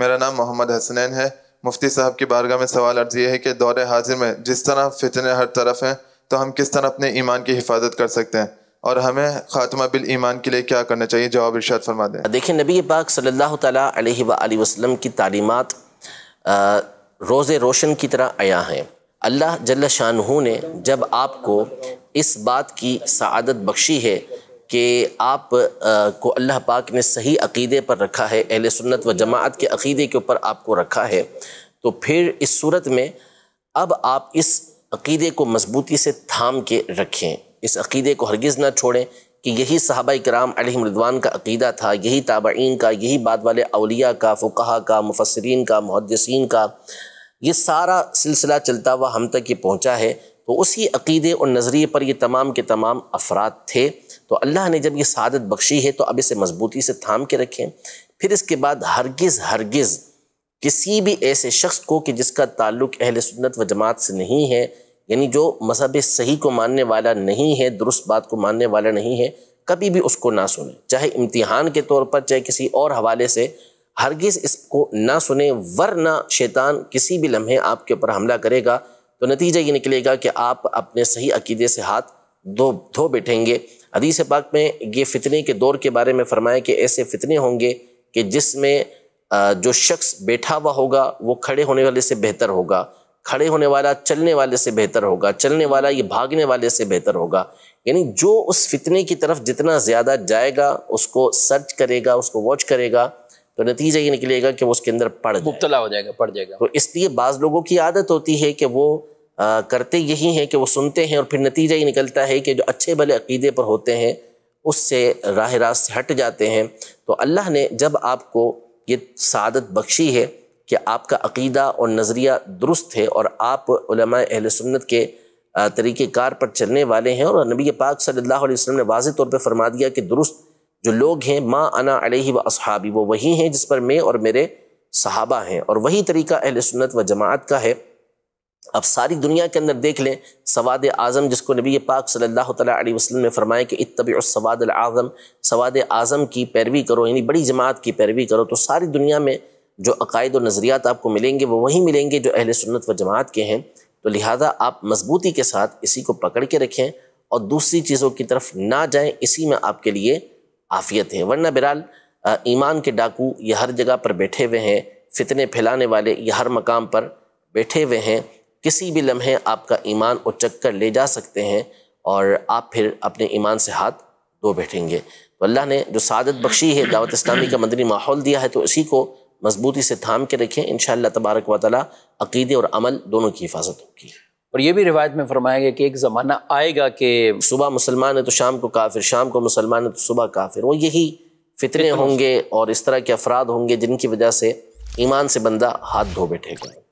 मेरा नाम मोहम्मद हसनैन है मुफ्ती साहब की बारगाह में सवाल अर्ज यह है कि दौर हाजिर में जिस तरह फितने हर तरफ हैं तो हम किस तरह अपने ईमान की हिफाजत कर सकते हैं और हमें खात्मा बिल ईमान के लिए क्या करना चाहिए जवाब इर्शाद फरमा दें देखिए नबी पाक सल्लल्लाहु अलैहि वसल्लम की तालीमत रोज़ रोशन की तरह आया है अल्लाह जल्ला शाह ने जब आपको इस बात की सआदत बख्शी है कि आप आ, को अल्लाह पाक ने सही अकीदे पर रखा है अहल सुन्नत व जमात के अकीदे के ऊपर आपको रखा है तो फिर इस सूरत में अब आप इस अकीदे को मजबूती से थाम के रखें इस अकीदे को हरगिज़ ना छोड़ें कि यही साहबा कराम अलहमरदवान का अकीदा था यही ताबीन का यही बाद वाले अलिया का फ़ुकाहा का मुफसरीन का मुहदसिन का ये सारा सिलसिला चलता हुआ हम तक ये पहुँचा है तो उसी अकीदे और नज़रिए पर ये तमाम के तमाम अफराद थे तो अल्लाह ने जब ये सदत बख्शी है तो अब इसे मजबूती से थाम के रखें फिर इसके बाद हरगिज़ हरगिज़ किसी भी ऐसे शख्स को कि जिसका ताल्लुक अहल सुन्नत व जमात से नहीं है यानी जो मजहब सही को मानने वाला नहीं है दुरुस्त बात को मानने वाला नहीं है कभी भी उसको ना सुने चाहे इम्तिहान के तौर पर चाहे किसी और हवाले से हरगिज़ इसको ना सुने वरना शैतान किसी भी लम्हे आपके ऊपर हमला करेगा तो नतीजा ये निकलेगा कि आप अपने सही अकीदे से हाथ धो धो बैठेंगे हदीस पाक में ये फितने के दौर के बारे में फरमाएँ कि ऐसे फितने होंगे कि जिसमें जो शख्स बैठा हुआ होगा वो खड़े होने वाले से बेहतर होगा खड़े होने वाला चलने वाले से बेहतर होगा चलने वाला ये भागने वाले से बेहतर होगा यानी जो उस फितने की तरफ जितना ज़्यादा जाएगा उसको सर्च करेगा उसको वॉच करेगा तो नतीजा ये निकलेगा कि वो उसके अंदर पड़ मुबतला हो जाएगा पड़ जाएगा तो इसलिए बाज़ लोगों की आदत होती है कि वो आ, करते यही हैं कि वो सुनते हैं और फिर नतीजा ये निकलता है कि जो अच्छे भले अकीदे पर होते हैं उससे राह रास्त हट जाते हैं तो अल्लाह ने जब आपको ये सादत बख्शी है कि आपका अकीदा और नज़रिया दुरुस्त है और आप अहल सुन्नत के तरीक़ार पर चलने वाले हैं और नबी पाक सल्ला अलैहि ने वाज तौर पर फरमा दिया कि दुरुस्त जो लोग हैं माँ अना अलही व अहाबी वो वही हैं जिस पर मैं और मेरे सहाबा हैं और वही तरीका अहल सुन्नत व जमात का है अब सारी दुनिया के अंदर देख लें सवाद आज़म जिसको नबी पाक सल्लल्लाहु अलैहि वसल्लम ने फरमाया कि सवाद आज़म सवाद आज़म की पैरवी करो यानी बड़ी जमात की पैरवी करो तो सारी दुनिया में जो अकायद और नज़रियात आपको मिलेंगे वो वही मिलेंगे जो अहल सुन्नत व जमात के हैं तो लिहाजा आप मजबूती के साथ इसी को पकड़ के रखें और दूसरी चीज़ों की तरफ ना जाएँ इसी में आपके लिए आफियत है वरना बहरहाल ईमान के डाकू ये हर जगह पर बैठे हुए हैं फितने फैलाने वाले ये हर मकाम पर बैठे हुए हैं किसी भी लम्हे आपका ईमान उचक कर ले जा सकते हैं और आप फिर अपने ईमान से हाथ धो बैठेंगे तो अल्लाह ने जो सादत बख्शी है दावत इस्लामी का मंदनी माहौल दिया है तो इसी को मजबूती से थाम के रखें इन तबारक वाली अकीदे और अमल दोनों की हिफाजत होगी और ये भी रिवायत में फरमाया गया कि एक ज़माना आएगा कि सुबह मुसलमान है तो शाम को काफिर शाम को मुसलमान है तो सुबह काफिर वो यही फितरे होंगे और इस तरह के अफराद होंगे जिनकी वजह से ईमान से बंदा हाथ धो बैठेगा